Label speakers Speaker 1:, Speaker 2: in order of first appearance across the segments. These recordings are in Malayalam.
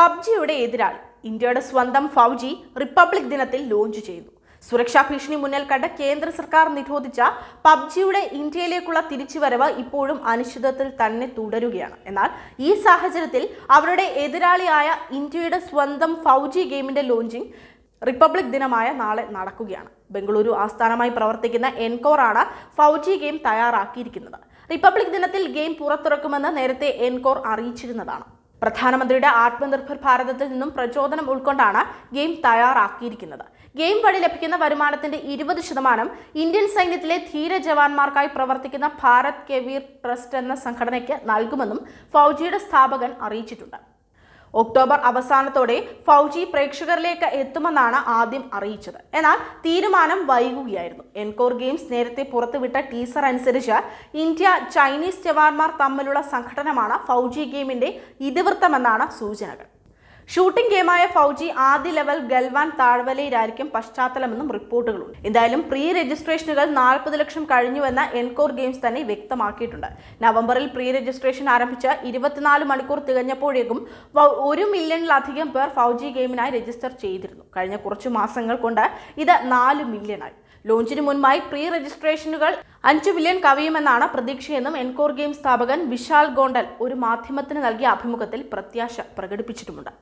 Speaker 1: പബ്ജിയുടെ എതിരാളി ഇന്ത്യയുടെ സ്വന്തം ഫൗജി റിപ്പബ്ലിക് ദിനത്തിൽ ലോഞ്ച് ചെയ്തു സുരക്ഷാ ഭീഷണി മുന്നിൽ കണ്ട കേന്ദ്ര സർക്കാർ നിരോധിച്ച പബ്ജിയുടെ ഇന്ത്യയിലേക്കുള്ള തിരിച്ചുവരവ് ഇപ്പോഴും അനിശ്ചിതത്തിൽ തന്നെ തുടരുകയാണ് എന്നാൽ ഈ സാഹചര്യത്തിൽ അവരുടെ എതിരാളിയായ ഇന്ത്യയുടെ സ്വന്തം ഫൗജി ഗെയിമിന്റെ ലോഞ്ചിങ് റിപ്പബ്ലിക് ദിനമായ നാളെ നടക്കുകയാണ് ബംഗളൂരു ആസ്ഥാനമായി പ്രവർത്തിക്കുന്ന എൻകോറാണ് ഫൗജി ഗെയിം തയ്യാറാക്കിയിരിക്കുന്നത് റിപ്പബ്ലിക് ദിനത്തിൽ ഗെയിം പുറത്തിറക്കുമെന്ന് നേരത്തെ എൻകോർ അറിയിച്ചിരുന്നതാണ് പ്രധാനമന്ത്രിയുടെ ആത്മനിർഭർ ഭാരതത്തിൽ നിന്നും പ്രചോദനം ഉൾക്കൊണ്ടാണ് ഗെയിം തയ്യാറാക്കിയിരിക്കുന്നത് ഗെയിം വഴി ലഭിക്കുന്ന വരുമാനത്തിന്റെ ഇരുപത് ശതമാനം ഇന്ത്യൻ സൈന്യത്തിലെ ധീര ജവാന്മാർക്കായി പ്രവർത്തിക്കുന്ന ഭാരത് കെവീർ ട്രസ്റ്റ് എന്ന സംഘടനയ്ക്ക് നൽകുമെന്നും ഫൗജിയുടെ സ്ഥാപകൻ അറിയിച്ചിട്ടുണ്ട് ഒക്ടോബർ അവസാനത്തോടെ ഫൗജി പ്രേക്ഷകരിലേക്ക് എത്തുമെന്നാണ് ആദ്യം അറിയിച്ചത് എന്നാൽ തീരുമാനം വൈകുകയായിരുന്നു എൻകോർ ഗെയിംസ് നേരത്തെ പുറത്തുവിട്ട ടീസർ അനുസരിച്ച് ഇന്ത്യ ചൈനീസ് ജവാന്മാർ തമ്മിലുള്ള സംഘടനമാണ് ഫൗജി ഗെയിമിന്റെ ഇതിവൃത്തമെന്നാണ് സൂചനകൾ ഷൂട്ടിംഗ് ഗെയിമായ ഫൗജി ആദ്യ ലെവൽ ഗൽവാൻ താഴ്വലയിലായിരിക്കും പശ്ചാത്തലമെന്നും റിപ്പോർട്ടുകളുണ്ട് എന്തായാലും പ്രീ രജിസ്ട്രേഷനുകൾ നാൽപ്പത് ലക്ഷം കഴിഞ്ഞുവെന്ന എൻകോർ ഗെയിംസ് തന്നെ വ്യക്തമാക്കിയിട്ടുണ്ട് നവംബറിൽ പ്രീ രജിസ്ട്രേഷൻ ആരംഭിച്ച ഇരുപത്തിനാല് മണിക്കൂർ തികഞ്ഞപ്പോഴേക്കും ഒരു മില്യണിലധികം പേർ ഫൗജി ഗെയിമിനായി രജിസ്റ്റർ ചെയ്തിരുന്നു കഴിഞ്ഞ കുറച്ച് മാസങ്ങൾ കൊണ്ട് ഇത് നാല് മില്യണായി ലോഞ്ചിന് മുൻപായി പ്രീ രജിസ്ട്രേഷനുകൾ അഞ്ചു മില്യൺ കവിയുമെന്നാണ് പ്രതീക്ഷയെന്നും എൻകോർ ഗെയിം സ്ഥാപകൻ വിശാൽ ഗോണ്ടൽ ഒരു മാധ്യമത്തിന് നൽകിയ അഭിമുഖത്തിൽ പ്രത്യാശ പ്രകടിപ്പിച്ചിട്ടുമുണ്ട്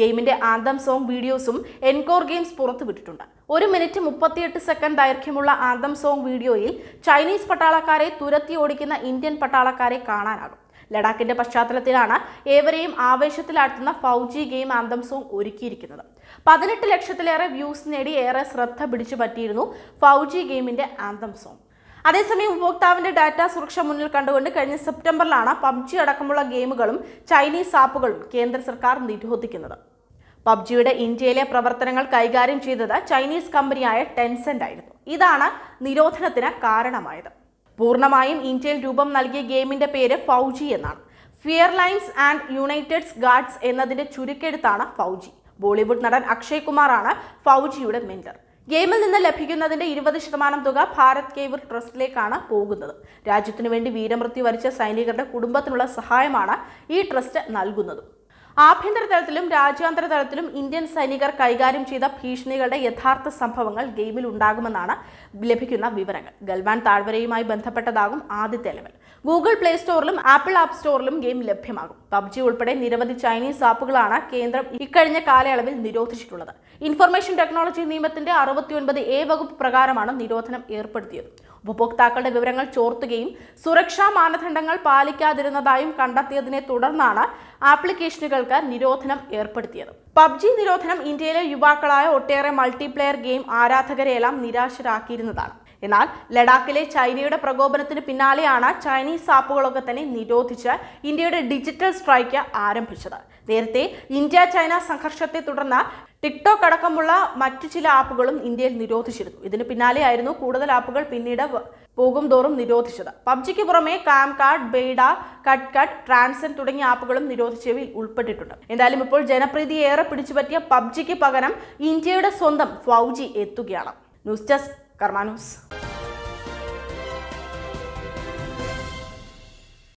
Speaker 1: ഗെയിമിന്റെ ആന്തം സോങ് വീഡിയോസും എൻകോർ ഗെയിംസ് പുറത്തുവിട്ടിട്ടുണ്ട് ഒരു മിനിറ്റ് മുപ്പത്തിയെട്ട് സെക്കൻഡ് ദൈർഘ്യമുള്ള ആന്തം സോങ് വീഡിയോയിൽ ചൈനീസ് പട്ടാളക്കാരെ തുരത്തി ഓടിക്കുന്ന ഇന്ത്യൻ പട്ടാളക്കാരെ കാണാനാകും ലഡാക്കിന്റെ പശ്ചാത്തലത്തിലാണ് ഏവരെയും ആവേശത്തിലാഴ്ത്തുന്ന ഫൗജി ഗെയിം ആന്തം സോങ് ഒരുക്കിയിരിക്കുന്നത് പതിനെട്ട് ലക്ഷത്തിലേറെ വ്യൂസ് നേടി ഏറെ ശ്രദ്ധ പിടിച്ചു പറ്റിയിരുന്നു ഫൗജി ഗെയിമിന്റെ ആന്തം സോങ് അതേസമയം ഉപഭോക്താവിന്റെ ഡാറ്റ സുരക്ഷ മുന്നിൽ കണ്ടുകൊണ്ട് കഴിഞ്ഞ സെപ്റ്റംബറിലാണ് പബ്ജി അടക്കമുള്ള ഗെയിമുകളും ചൈനീസ് ആപ്പുകളും കേന്ദ്ര സർക്കാർ നിരോധിക്കുന്നത് പബ്ജിയുടെ ഇന്ത്യയിലെ പ്രവർത്തനങ്ങൾ കൈകാര്യം ചെയ്തത് ചൈനീസ് കമ്പനിയായ ടെൻസെന്റ് ആയിരുന്നു ഇതാണ് നിരോധനത്തിന് കാരണമായത് പൂർണ്ണമായും ഇന്ത്യയിൽ രൂപം നൽകിയ ഗെയിമിന്റെ പേര് ഫൗജി എന്നാണ് fear lines and united guards എന്നതിന്റെ ചുരുക്കെടുത്താണ് ഫൗജി ബോളിവുഡ് നടൻ അക്ഷയ് കുമാറാണ് ഫൗജിയുടെ മെന്റർ ഗെയിമിൽ നിന്ന് ലഭിക്കുന്നതിന്റെ ഇരുപത് ശതമാനം തുക ഭാരത് കേവർ ട്രസ്റ്റിലേക്കാണ് പോകുന്നത് രാജ്യത്തിനു വേണ്ടി വീരമൃത്യു വരിച്ച സൈനികരുടെ കുടുംബത്തിനുള്ള സഹായമാണ് ഈ ട്രസ്റ്റ് നൽകുന്നത് ആഭ്യന്തര തലത്തിലും രാജ്യാന്തര തലത്തിലും ഇന്ത്യൻ സൈനികർ കൈകാര്യം ചെയ്ത ഭീഷണികളുടെ യഥാർത്ഥ സംഭവങ്ങൾ ഗെയിമിൽ ഉണ്ടാകുമെന്നാണ് ലഭിക്കുന്ന വിവരങ്ങൾ ഗൽവാൻ താഴ്വരയുമായി ബന്ധപ്പെട്ടതാകും ആദ്യത്തെ ലെവൽ ഗൂഗിൾ പ്ലേ സ്റ്റോറിലും ആപ്പിൾ ആപ്പ് സ്റ്റോറിലും ഗെയിം ലഭ്യമാകും പബ്ജി ഉൾപ്പെടെ നിരവധി ചൈനീസ് ആപ്പുകളാണ് കേന്ദ്രം ഇക്കഴിഞ്ഞ കാലയളവിൽ നിരോധിച്ചിട്ടുള്ളത് ഇൻഫർമേഷൻ ടെക്നോളജി നിയമത്തിന്റെ അറുപത്തിയൊൻപത് എ വകുപ്പ് പ്രകാരമാണ് നിരോധനം ഏർപ്പെടുത്തിയത് ഉപഭോക്താക്കളുടെ വിവരങ്ങൾ ചോർത്തുകയും സുരക്ഷാ മാനദണ്ഡങ്ങൾ പാലിക്കാതിരുന്നതായും കണ്ടെത്തിയതിനെ തുടർന്നാണ് ആപ്ലിക്കേഷനുകൾക്ക് നിരോധനം ഏർപ്പെടുത്തിയത് പബ്ജി നിരോധനം ഇന്ത്യയിലെ യുവാക്കളായ ഒട്ടേറെ മൾട്ടിപ്ലെയർ ഗെയിം ആരാധകരെയെല്ലാം നിരാശരാക്കിയിരുന്നതാണ് എന്നാൽ ലഡാക്കിലെ ചൈനയുടെ പ്രകോപനത്തിന് പിന്നാലെയാണ് ചൈനീസ് ആപ്പുകളൊക്കെ തന്നെ നിരോധിച്ച് ഇന്ത്യയുടെ ഡിജിറ്റൽ സ്ട്രൈക്ക് ആരംഭിച്ചത് നേരത്തെ ഇന്ത്യ ചൈന സംഘർഷത്തെ തുടർന്ന് ടിക്ടോക്ക് അടക്കമുള്ള മറ്റു ചില ആപ്പുകളും ഇന്ത്യയിൽ നിരോധിച്ചിരുന്നു ഇതിന് പിന്നാലെയായിരുന്നു കൂടുതൽ ആപ്പുകൾ പിന്നീട് പോകും തോറും നിരോധിച്ചത് പബ്ജിക്ക് പുറമെ CamCard Baidu CutCut ട്രാൻസൻ തുടങ്ങിയ ആപ്പുകളും നിരോധിച്ചവയിൽ ഉൾപ്പെട്ടിട്ടുണ്ട് എന്തായാലും ഇപ്പോൾ ജനപ്രീതി ഏറെ പിടിച്ചുപറ്റിയ പബ്ജിക്ക് പകരം ഇന്ത്യയുടെ സ്വന്തം ഫൗജി എത്തുകയാണ് ന്യൂസ് ഡെസ്ക് കർമാനൂസ്